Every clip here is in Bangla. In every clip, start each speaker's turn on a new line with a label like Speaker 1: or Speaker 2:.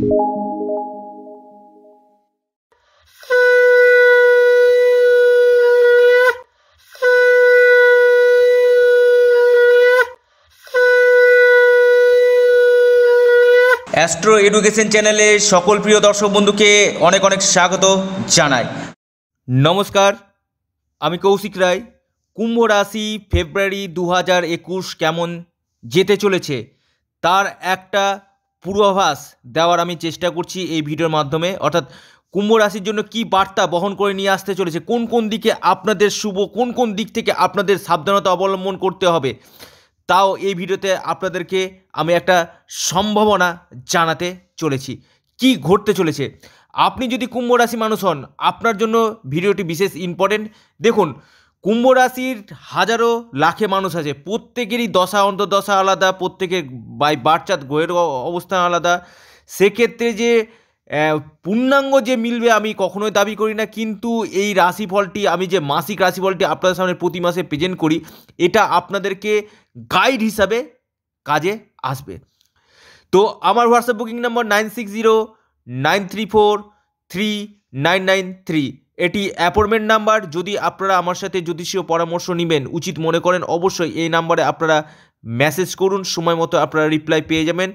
Speaker 1: অ্যাস্ট্রো এডুকেশন চ্যানেলে সকল প্রিয় দর্শক বন্ধুকে অনেক অনেক স্বাগত জানাই নমস্কার আমি কৌশিক রায় কুম্ভ রাশি ফেব্রুয়ারি দু হাজার একুশ কেমন যেতে চলেছে তার একটা পূর্বাভাস দেওয়ার আমি চেষ্টা করছি এই ভিডিওর মাধ্যমে অর্থাৎ কুম্ভ রাশির জন্য কি বার্তা বহন করে নিয়ে আসতে চলেছে কোন কোন দিকে আপনাদের শুভ কোন কোন দিক থেকে আপনাদের সাবধানতা অবলম্বন করতে হবে তাও এই ভিডিওতে আপনাদেরকে আমি একটা সম্ভাবনা জানাতে চলেছি কি ঘটতে চলেছে আপনি যদি কুম্ভ রাশি মানুষ হন আপনার জন্য ভিডিওটি বিশেষ ইম্পর্টেন্ট দেখুন কুম্ভ রাশির হাজারো লাখে মানুষ আছে প্রত্যেকেরই দশা অন্তর্দশা আলাদা প্রত্যেকের বাই বাচ্চাত গোয়ের অবস্থান আলাদা সেক্ষেত্রে যে পূর্ণাঙ্গ যে মিলবে আমি কখনোই দাবি করি না কিন্তু এই রাশিফলটি আমি যে মাসিক রাশিফলটি আপনাদের সামনে প্রতি মাসে প্রেজেন্ট করি এটা আপনাদেরকে গাইড হিসাবে কাজে আসবে তো আমার WhatsApp booking number nine six zero nine three four three nine nine three এটি অ্যাপয়েন্টমেন্ট নাম্বার যদি আপনারা আমার সাথে জ্যোতিষীয় পরামর্শ নেবেন উচিত মনে করেন অবশ্যই এই নাম্বারে আপনারা মেসেজ করুন সময় মতো আপনারা রিপ্লাই পেয়ে যাবেন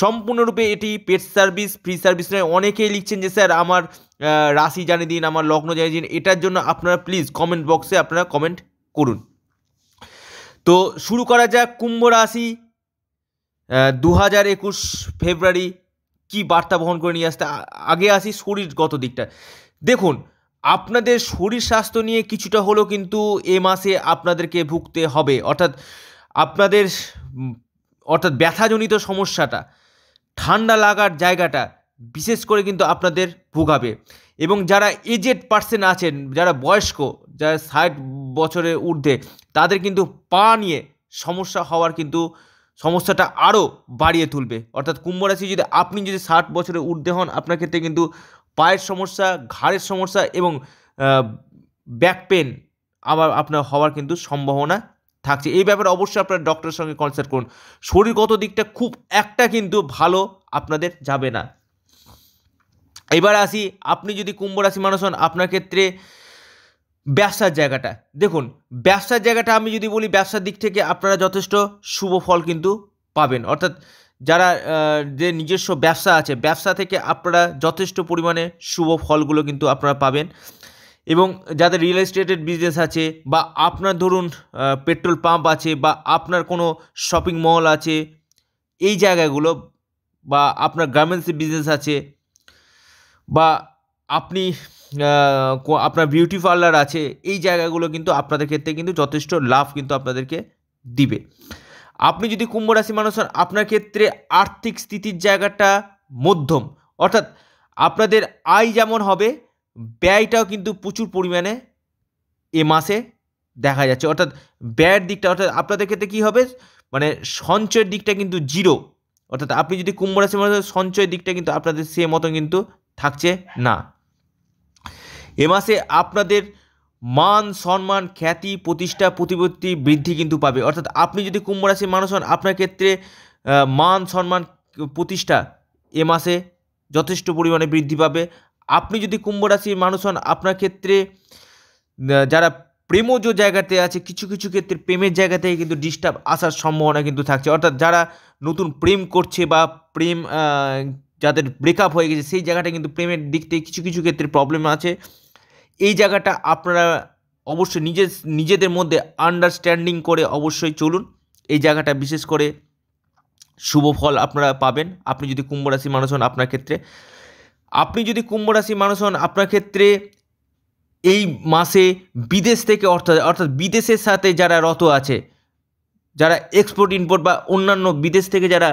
Speaker 1: সম্পূর্ণরূপে এটি পেড সার্ভিস ফ্রি সার্ভিস নয় অনেকেই লিখছেন যে স্যার আমার রাশি জানিয়ে দিন আমার লগ্ন জানিয়ে দিন এটার জন্য আপনারা প্লিজ কমেন্ট বক্সে আপনারা কমেন্ট করুন তো শুরু করা যাক কুম্ভ রাশি দু হাজার একুশ ফেব্রুয়ারি কী বার্তা বহন করে নিয়ে আসতে আগে আসি শরীরগত দিকটা দেখুন আপনাদের শরীর স্বাস্থ্য নিয়ে কিছুটা হলেও কিন্তু এ মাসে আপনাদেরকে ভুগতে হবে অর্থাৎ আপনাদের অর্থাৎ ব্যথাজনিত সমস্যাটা ঠান্ডা লাগার জায়গাটা বিশেষ করে কিন্তু আপনাদের ভুগাবে এবং যারা এজেড পার্সেন আছেন যারা বয়স্ক যারা ষাট বছরের ঊর্ধ্বে তাদের কিন্তু পা নিয়ে সমস্যা হওয়ার কিন্তু সমস্যাটা আরও বাড়িয়ে তুলবে অর্থাৎ কুম্ভ রাশি যদি আপনি যদি ষাট বছরের ঊর্ধ্বে হন আপনার ক্ষেত্রে কিন্তু পায়ের সমস্যা ঘাড়ের সমস্যা এবং ব্যাক পেন আবার আপনার হওয়ার কিন্তু সম্ভাবনা থাকছে এই ব্যাপারে অবশ্যই আপনারা ডক্টরের সঙ্গে কনসাল্ট করুন শরীরগত দিকটা খুব একটা কিন্তু ভালো আপনাদের যাবে না এবার আসি আপনি যদি কুম্ভ রাশি মানুষ হন আপনার ক্ষেত্রে ব্যবসার জায়গাটা দেখুন ব্যবসার জায়গাটা আমি যদি বলি ব্যবসার দিক থেকে আপনারা যথেষ্ট শুভ ফল কিন্তু পাবেন অর্থাৎ যারা যে নিজস্ব ব্যবসা আছে ব্যবসা থেকে আপনারা যথেষ্ট পরিমাণে শুভ ফলগুলো কিন্তু আপনারা পাবেন এবং যাদের রিয়েল এস্টেটের বিজনেস আছে বা আপনার ধরুন পেট্রোল পাম্প আছে বা আপনার কোনো শপিং মল আছে এই জায়গাগুলো বা আপনার গার্মেন্টস বিজনেস আছে বা আপনি আপনার বিউটি পার্লার আছে এই জায়গাগুলো কিন্তু আপনাদের ক্ষেত্রে কিন্তু যথেষ্ট লাভ কিন্তু আপনাদেরকে দিবে আপনি যদি কুম্ভ রাশি মানুষ হন আপনার ক্ষেত্রে আর্থিক স্থিতির জায়গাটা মধ্যম অর্থাৎ আপনাদের আয় যেমন হবে ব্যয়টাও কিন্তু প্রচুর পরিমাণে এ মাসে দেখা যাচ্ছে অর্থাৎ ব্যয়ের দিকটা অর্থাৎ আপনাদের ক্ষেত্রে কী হবে মানে সঞ্চয়ের দিকটা কিন্তু জিরো অর্থাৎ আপনি যদি কুম্ভ রাশি মানুষ সঞ্চয়ের দিকটা কিন্তু আপনাদের সে মতো কিন্তু থাকছে না এ মাসে আপনাদের মান সম্মান খ্যাতি প্রতিষ্ঠা প্রতিপত্তি বৃদ্ধি কিন্তু পাবে অর্থাৎ আপনি যদি কুম্ভ রাশির মানুষ হন আপনার ক্ষেত্রে মান সম্মান প্রতিষ্ঠা এ মাসে যথেষ্ট পরিমাণে বৃদ্ধি পাবে আপনি যদি কুম্ভ রাশির মানুষ হন আপনার ক্ষেত্রে যারা প্রেমজ জায়গাতে আছে কিছু কিছু ক্ষেত্রে প্রেমের জায়গা থেকে কিন্তু ডিস্টার্ব আসার সম্ভাবনা কিন্তু থাকছে অর্থাৎ যারা নতুন প্রেম করছে বা প্রেম যাদের ব্রেকআপ হয়ে গেছে সেই জায়গাটা কিন্তু প্রেমের দিক থেকে কিছু কিছু ক্ষেত্রে প্রবলেম আছে এই জায়গাটা আপনারা অবশ্যই নিজের নিজেদের মধ্যে আন্ডারস্ট্যান্ডিং করে অবশ্যই চলুন এই জায়গাটা বিশেষ করে শুভ ফল আপনারা পাবেন আপনি যদি কুম্ভ রাশি মানুষ হন আপনার ক্ষেত্রে আপনি যদি কুম্ভ রাশি মানুষ হন আপনার ক্ষেত্রে এই মাসে বিদেশ থেকে অর্থাৎ অর্থাৎ বিদেশের সাথে যারা রত আছে যারা এক্সপোর্ট ইম্পোর্ট বা অন্যান্য বিদেশ থেকে যারা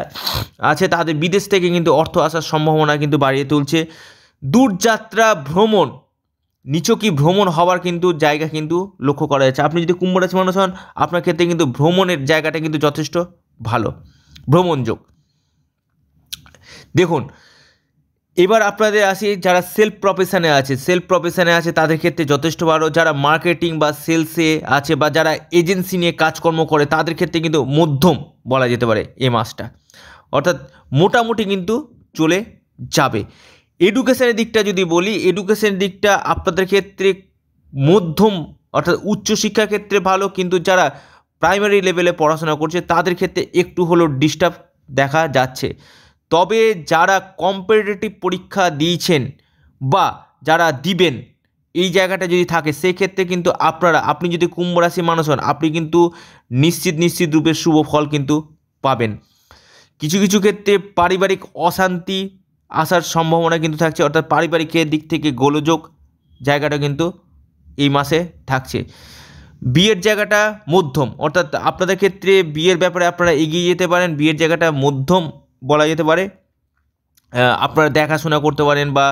Speaker 1: আছে তাদের বিদেশ থেকে কিন্তু অর্থ আসার সম্ভাবনা কিন্তু বাড়িয়ে তুলছে দূরযাত্রা ভ্রমণ নিচকি ভ্রমণ হওয়ার কিন্তু জায়গা কিন্তু লক্ষ্য করা যাচ্ছে আপনি যদি কুম্ভ রাশি মানুষ হন আপনার ক্ষেত্রে কিন্তু ভ্রমণের জায়গাটা কিন্তু যথেষ্ট ভালো ভ্রমণযোগ দেখুন এবার আপনাদের আসি যারা সেলফ প্রফেশানে আছে সেলফ প্রফেশানে আছে তাদের ক্ষেত্রে যথেষ্ট ভালো যারা মার্কেটিং বা সেলসে আছে বা যারা এজেন্সি নিয়ে কাজকর্ম করে তাদের ক্ষেত্রে কিন্তু মধ্যম বলা যেতে পারে এ মাসটা অর্থাৎ মোটামুটি কিন্তু চলে যাবে এডুকেশানের দিকটা যদি বলি এডুকেশানের দিকটা আপনাদের ক্ষেত্রে মধ্যম অর্থাৎ উচ্চশিক্ষা ক্ষেত্রে ভালো কিন্তু যারা প্রাইমারি লেভেলে পড়াশোনা করছে তাদের ক্ষেত্রে একটু হলেও ডিস্টার্ব দেখা যাচ্ছে তবে যারা কম্পিটিটিভ পরীক্ষা দিয়েছেন বা যারা দিবেন এই জায়গাটা যদি থাকে সেক্ষেত্রে কিন্তু আপনারা আপনি যদি কুম্ভ রাশি মানুষ হন আপনি কিন্তু নিশ্চিত নিশ্চিত রূপে শুভ ফল কিন্তু পাবেন কিছু কিছু ক্ষেত্রে পারিবারিক অশান্তি আসার সম্ভাবনা কিন্তু থাকছে অর্থাৎ পারিবারিকের দিক থেকে গোলযোগ জায়গাটা কিন্তু এই মাসে থাকছে বিয়ের জায়গাটা মধ্যম অর্থাৎ আপনাদের ক্ষেত্রে বিয়ের ব্যাপারে আপনারা এগিয়ে যেতে পারেন বিয়ের জায়গাটা মধ্যম বলা যেতে পারে আপনারা দেখাশোনা করতে পারেন বা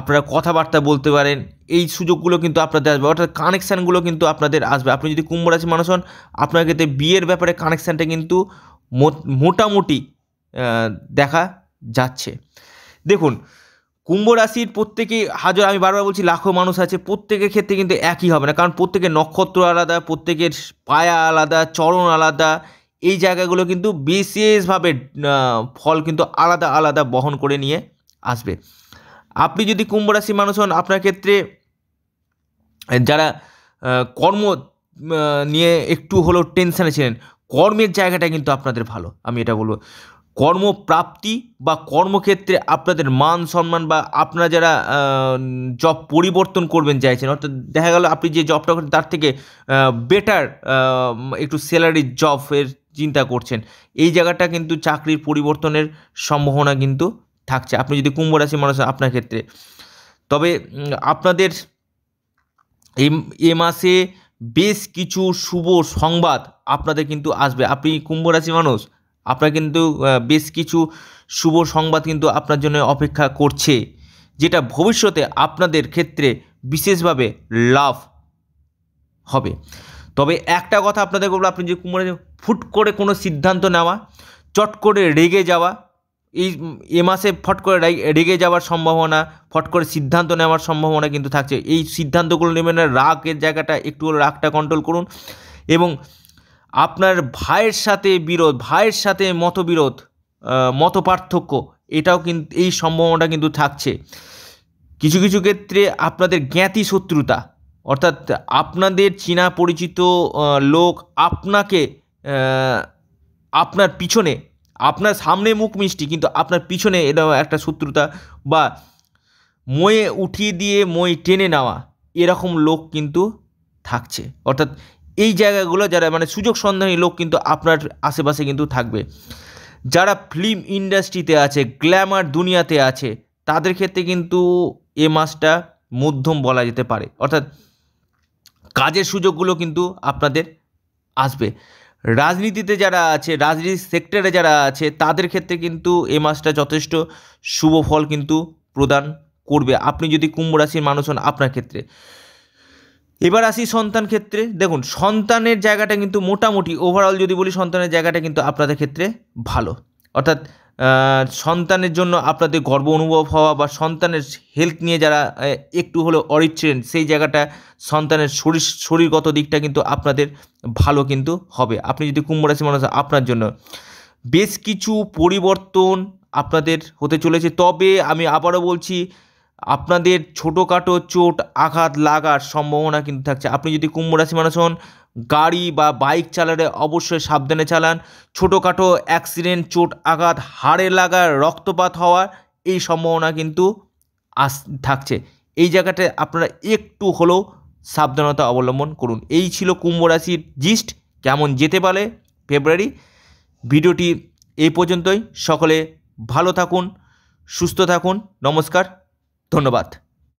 Speaker 1: আপনারা কথাবার্তা বলতে পারেন এই সুযোগগুলো কিন্তু আপনাদের আসবে অর্থাৎ কানেকশানগুলো কিন্তু আপনাদের আসবে আপনি যদি কুম্ভ রাশি মানুষ হন আপনার ক্ষেত্রে বিয়ের ব্যাপারে কানেকশানটা কিন্তু মোটামুটি দেখা যাচ্ছে দেখুন কুম্ভ রাশির প্রত্যেকে হাজার আমি বারবার বলছি লাখো মানুষ আছে প্রত্যেকের ক্ষেত্রে কিন্তু একই হবে না কারণ প্রত্যেকের নক্ষত্র আলাদা প্রত্যেকের পায়া আলাদা চরণ আলাদা এই জায়গাগুলো কিন্তু বিশেষভাবে ফল কিন্তু আলাদা আলাদা বহন করে নিয়ে আসবে আপনি যদি কুম্ভ রাশি মানুষ হন আপনার ক্ষেত্রে যারা কর্ম নিয়ে একটু হলেও টেনশানে ছিলেন কর্মের জায়গাটা কিন্তু আপনাদের ভালো আমি এটা বলবো কর্মপ্রাপ্তি বা কর্মক্ষেত্রে আপনাদের মান সম্মান বা আপনারা যারা জব পরিবর্তন করবেন চাইছেন অর্থাৎ দেখা গেল আপনি যে জবটা করেন তার থেকে বেটার একটু স্যালারির জবের চিন্তা করছেন এই জায়গাটা কিন্তু চাকরির পরিবর্তনের সম্ভাবনা কিন্তু থাকছে আপনি যদি কুম্ভ রাশি মানুষ আপনার ক্ষেত্রে তবে আপনাদের এ মাসে বেশ কিছু শুভ সংবাদ আপনাদের কিন্তু আসবে আপনি কুম্ভ রাশি মানুষ আপনার কিন্তু বেশ কিছু শুভ সংবাদ কিন্তু আপনার জন্য অপেক্ষা করছে যেটা ভবিষ্যতে আপনাদের ক্ষেত্রে বিশেষভাবে লাভ হবে তবে একটা কথা আপনাদের বলবো আপনি যে কুমোরে ফুট করে কোনো সিদ্ধান্ত নেওয়া চট করে রেগে যাওয়া এই এ মাসে ফট করে রেগে যাওয়ার সম্ভাবনা ফট করে সিদ্ধান্ত নেওয়ার সম্ভাবনা কিন্তু থাকছে এই সিদ্ধান্তগুলো নেবেন রাগের জায়গাটা একটু রাগটা কন্ট্রোল করুন এবং আপনার ভাইয়ের সাথে বিরোধ ভাইয়ের সাথে মতবিরোধ মত পার্থক্য এটাও কিন্তু এই সম্ভাবনাটা কিন্তু থাকছে কিছু কিছু ক্ষেত্রে আপনাদের জ্ঞাতি শত্রুতা অর্থাৎ আপনাদের চীনা পরিচিত লোক আপনাকে আপনার পিছনে আপনার সামনে মুখ মিষ্টি কিন্তু আপনার পিছনে এটা একটা শত্রুতা বা ময়ে উঠিয়ে দিয়ে মই টেনে নেওয়া এরকম লোক কিন্তু থাকছে অর্থাৎ এই জায়গাগুলো যারা মানে সুযোগ সন্ধানী লোক কিন্তু আপনার আশেপাশে কিন্তু থাকবে যারা ফিল্ম ইন্ডাস্ট্রিতে আছে গ্ল্যামার দুনিয়াতে আছে তাদের ক্ষেত্রে কিন্তু এ মাসটা মধ্যম বলা যেতে পারে অর্থাৎ কাজের সুযোগগুলো কিন্তু আপনাদের আসবে রাজনীতিতে যারা আছে রাজনীতি সেক্টরে যারা আছে তাদের ক্ষেত্রে কিন্তু এ মাসটা যথেষ্ট শুভ ফল কিন্তু প্রদান করবে আপনি যদি কুম্ভ রাশির মানুষ হন আপনার ক্ষেত্রে এবার আসি সন্তান ক্ষেত্রে দেখুন সন্তানের জায়গাটা কিন্তু মোটামুটি ওভারঅল যদি বলি সন্তানের জায়গাটা কিন্তু আপনাদের ক্ষেত্রে ভালো অর্থাৎ সন্তানের জন্য আপনাদের গর্ব অনুভব হওয়া বা সন্তানের হেলথ নিয়ে যারা একটু হলেও অরিচ্ছেন সেই জায়গাটা সন্তানের শরীর শরীরগত দিকটা কিন্তু আপনাদের ভালো কিন্তু হবে আপনি যদি কুম্ভ রাশি মানুষ আপনার জন্য বেশ কিছু পরিবর্তন আপনাদের হতে চলেছে তবে আমি আবারও বলছি আপনাদের ছোটোখাটো চোট আঘাত লাগার সম্ভাবনা কিন্তু থাকছে আপনি যদি কুম্ভ রাশি মানুষ হন গাড়ি বা বাইক চালালে অবশ্যই সাবধানে চালান ছোটোখাটো অ্যাক্সিডেন্ট চোট আঘাত হাড়ে লাগার রক্তপাত হওয়ার এই সম্ভাবনা কিন্তু আস থাকছে এই জায়গাটা আপনারা একটু হলেও সাবধানতা অবলম্বন করুন এই ছিল কুম্ভ রাশির জিস্ট কেমন যেতে পারে ফেব্রুয়ারি ভিডিওটি এই পর্যন্তই সকলে ভালো থাকুন সুস্থ থাকুন নমস্কার ধন্যবাদ